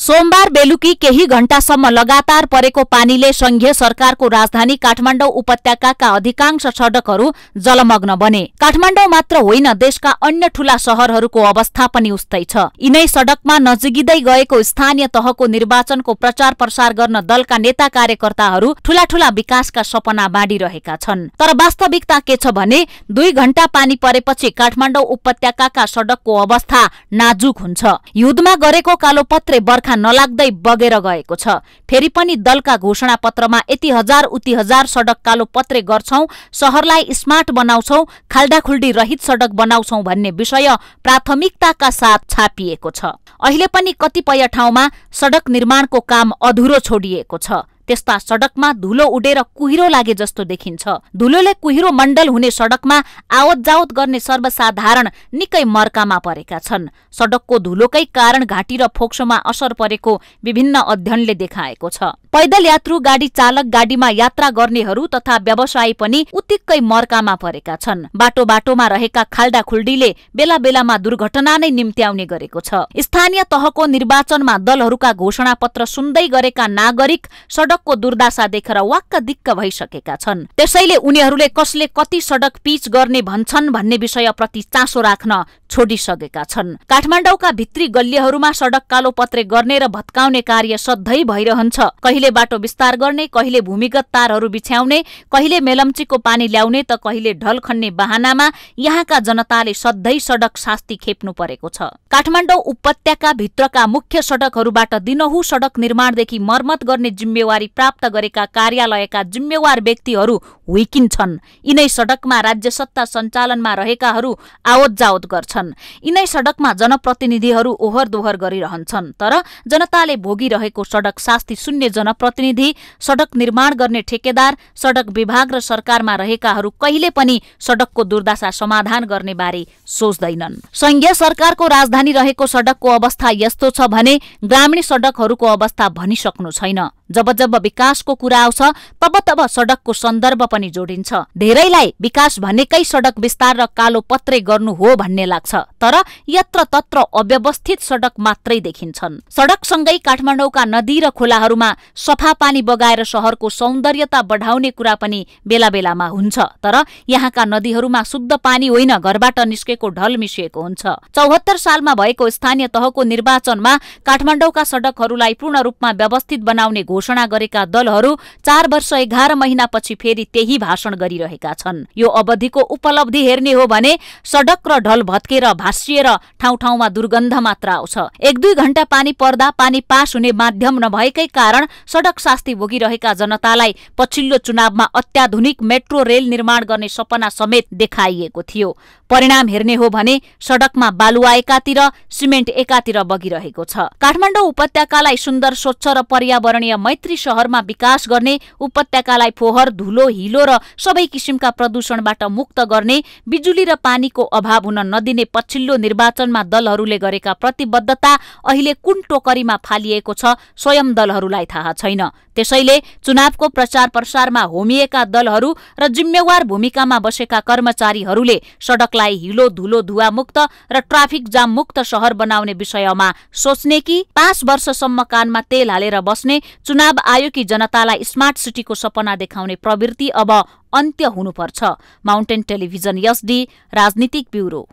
सोमबार बेलुकी केही घण्टासम्म लगातार परेको पानीले संघीय सरकारको राजधानी काठमाडौँ उपत्यकाका अधिकांश सडकहरू जलमग्न बने काठमाडौँ मात्र होइन देशका अन्य ठूला शहरहरूको अवस्था पनि उस्तै छ यिनै सडकमा नजिगिँदै गएको स्थानीय तहको निर्वाचनको प्रचार प्रसार गर्न दलका नेता कार्यकर्ताहरू ठूला ठूला विकासका सपना बाँडिरहेका छन् तर वास्तविकता के छ भने दुई घण्टा पानी परेपछि काठमाडौँ उपत्यकाका सडकको अवस्था नाजुक हुन्छ हिउँदमा गरेको कालोपत्रे बर्खा नलाग्दै बगेर गएको छ फेरि पनि दलका घोषणापत्रमा यति हजार उति हजार सडक कालो पत्रे गर्छौं शहरलाई स्मार्ट बनाउँछौ खाल्डाखुल्डी रहित सडक बनाउँछौ भन्ने विषय प्राथमिकताका साथ छापिएको छ अहिले पनि कतिपय ठाउँमा सडक निर्माणको काम अधुरो छोडिएको छ त्यस्ता सडकमा धुलो उडेर कुहिरो लागे जस्तो देखिन्छ धुलोले कुहिरो मण्डल हुने सडकमा आवत जावत गर्ने सर्वसाधारण निकै मर्कामा परेका छन् सडकको धुलोकै कारण घाँटी र फोक्सोमा असर परेको विभिन्न अध्ययनले देखाएको छ पैदल यात्रु गाडी चालक गाडीमा यात्रा गर्नेहरू तथा व्यवसायी पनि उत्तिकै मर्कामा परेका छन् बाटो बाटोमा रहेका खाल्डा खुल्डीले बेला बेलामा दुर्घटना नै निम्त्याउने गरेको छ स्थानीय तहको निर्वाचनमा दलहरूका घोषणा पत्र सुन्दै गरेका नागरिक सडकको दुर्दशा देखेर वाक्क दिक्क भइसकेका छन् त्यसैले उनीहरूले कसले कति सडक पिच गर्ने भन्छन् भन्ने विषयप्रति चासो राख्न छोडिसकेका छन् काठमाडौँका भित्री गल्लीहरूमा सडक कालो पत्रे गर्ने र भत्काउने कार्य सधैँ भइरहन्छ कहिले कहिले बाटो विस्तार गर्ने कहिले भूमिगत तारहरू बिछ्याउने कहिले मेलम्चीको पानी ल्याउने त कहिले ढल खन्ने बाहनामा यहाँका जनताले सधैँ सडक शास्ति खेप्नु परेको छ काठमाडौँ उपत्यका भित्रका मुख्य सडकहरूबाट दिनहु सडक निर्माणदेखि मर्मत गर्ने जिम्मेवारी प्राप्त गरेका कार्यालयका जिम्मेवार व्यक्तिहरू हुइकिन्छन् यिनै सडकमा राज्य सत्ता सञ्चालनमा रहेकाहरू आवत जावत गर्छन् यिनै सडकमा जनप्रतिनिधिहरू ओहोर दोहोर गरिरहन्छन् तर जनताले भोगिरहेको सडक शास्ति शून्य जनप्रतिनिधि सडक निर्माण गर्ने ठेकेदार सडक विभाग र सरकारमा रहेकाहरू कहिले पनि सडकको दुर्दशा समाधान गर्ने बारे सोच्दैनन् संघीय सरकारको राजधानी रहेको सडकको अवस्था यस्तो छ भने ग्रामीण सडकहरूको अवस्था भनिसक्नु छैन जब जब विकासको कुरा आउँछ तब तब सडकको सन्दर्भ पनि पनि जोडिन्छ धेरैलाई विकास भनेकै सडक विस्तार र कालो पत्रे गर्नु हो भन्ने लाग्छ तर यत्र तत्र अव्यवस्थित सडक मात्रै देखिन्छन् सडक सँगै काठमाडौँका नदी र खोलाहरूमा सफा पानी बगाएर सहरको सौन्दर्यता बढाउने कुरा पनि बेला बेलामा हुन्छ तर यहाँका नदीहरूमा शुद्ध पानी होइन घरबाट निस्केको ढल मिसिएको हुन्छ चौहत्तर सालमा भएको स्थानीय तहको निर्वाचनमा काठमाडौँका सडकहरूलाई पूर्ण रूपमा व्यवस्थित बनाउने घोषणा गरेका दलहरू चार वर्ष एघार महिनापछि फेरि त्यही भाषण गरिरहेका छन् यो अवधिको उपलब्धि हेर्ने हो भने सडक र ढल भत्केर भाँसिएर ठाउँ ठाउँमा दुर्गन्ध मात्र आउँछ एक दुई घण्टा पानी पर्दा पानी पास हुने माध्यम नभएकै कारण सडक शास्ति भोगिरहेका जनतालाई पछिल्लो चुनावमा अत्याधुनिक मेट्रो रेल निर्माण गर्ने सपना समेत देखाइएको थियो परिणाम हेर्ने हो भने सडकमा बालुवा एकातिर सिमेन्ट एकातिर बगिरहेको छ काठमाडौँ उपत्यकालाई सुन्दर स्वच्छ र पर्यावरणीय मैत्री शहरमा विकास गर्ने उपत्यकालाई फोहर धुलो हिलो धमिलो र सबै किसिमका प्रदूषणबाट मुक्त गर्ने बिजुली र पानीको अभाव हुन नदिने पछिल्लो निर्वाचनमा दलहरूले गरेका प्रतिबद्धता अहिले कुन टोकरीमा फालिएको छ स्वयं दलहरूलाई थाहा छैन त्यसैले चुनावको प्रचार प्रसारमा होमिएका दलहरू र जिम्मेवार भूमिकामा बसेका कर्मचारीहरूले सडकलाई हिलो धुलो धुवामुक्त र ट्राफिक जाम मुक्त शहर बनाउने विषयमा सोच्ने कि पाँच वर्षसम्म कानमा तेल हालेर बस्ने चुनाव कि जनतालाई स्मार्ट सिटीको सपना देखाउने प्रवृत्ति अब अन्त्य हुनुपर्छ माउन्टेन टेलिभिजन एसडी राजनीतिक ब्युरो